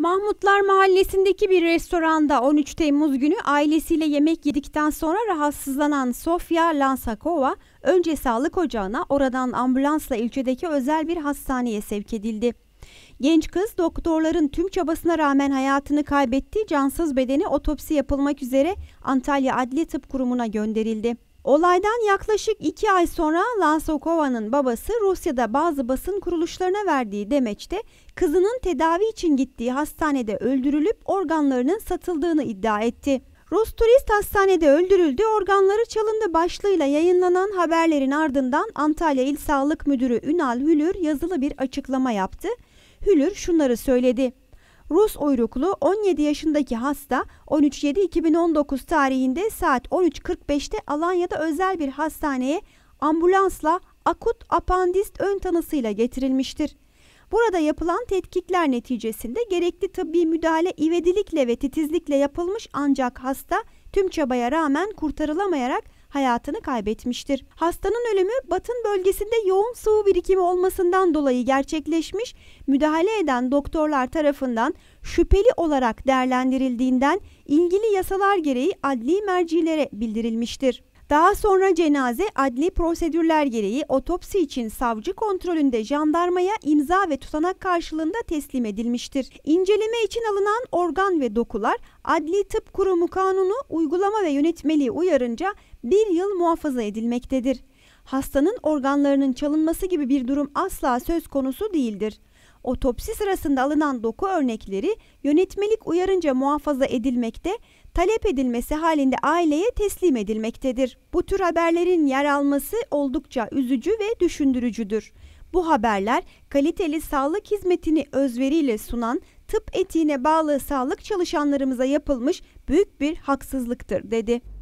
Mahmutlar Mahallesi'ndeki bir restoranda 13 Temmuz günü ailesiyle yemek yedikten sonra rahatsızlanan Sofia Lansakova önce sağlık ocağına oradan ambulansla ilçedeki özel bir hastaneye sevk edildi. Genç kız doktorların tüm çabasına rağmen hayatını kaybetti. cansız bedeni otopsi yapılmak üzere Antalya Adli Tıp Kurumu'na gönderildi. Olaydan yaklaşık iki ay sonra Lansokova'nın babası Rusya'da bazı basın kuruluşlarına verdiği demeçte kızının tedavi için gittiği hastanede öldürülüp organlarının satıldığını iddia etti. Rus turist hastanede öldürüldü, organları çalındı başlığıyla yayınlanan haberlerin ardından Antalya İl Sağlık Müdürü Ünal Hülür yazılı bir açıklama yaptı. Hülür şunları söyledi. Rus uyruklu 17 yaşındaki hasta 13.7.2019 tarihinde saat 13.45'te Alanya'da özel bir hastaneye ambulansla akut apandist ön tanısıyla getirilmiştir. Burada yapılan tetkikler neticesinde gerekli tıbbi müdahale ivedilikle ve titizlikle yapılmış ancak hasta tüm çabaya rağmen kurtarılamayarak hayatını kaybetmiştir. Hastanın ölümü Batın bölgesinde yoğun sıvı birikimi olmasından dolayı gerçekleşmiş, müdahale eden doktorlar tarafından şüpheli olarak değerlendirildiğinden ilgili yasalar gereği adli mercilere bildirilmiştir. Daha sonra cenaze adli prosedürler gereği otopsi için savcı kontrolünde jandarmaya imza ve tutanak karşılığında teslim edilmiştir. İnceleme için alınan organ ve dokular Adli Tıp Kurumu Kanunu uygulama ve yönetmeliği uyarınca bir yıl muhafaza edilmektedir hastanın organlarının çalınması gibi bir durum asla söz konusu değildir. Otopsi sırasında alınan doku örnekleri yönetmelik uyarınca muhafaza edilmekte, talep edilmesi halinde aileye teslim edilmektedir. Bu tür haberlerin yer alması oldukça üzücü ve düşündürücüdür. Bu haberler kaliteli sağlık hizmetini özveriyle sunan tıp etiğine bağlı sağlık çalışanlarımıza yapılmış büyük bir haksızlıktır dedi.